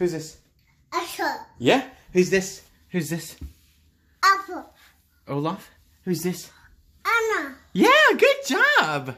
Who's this? Asher. Yeah? Who's this? Who's this? Apple. Olaf? Who's this? Anna. Yeah, good job.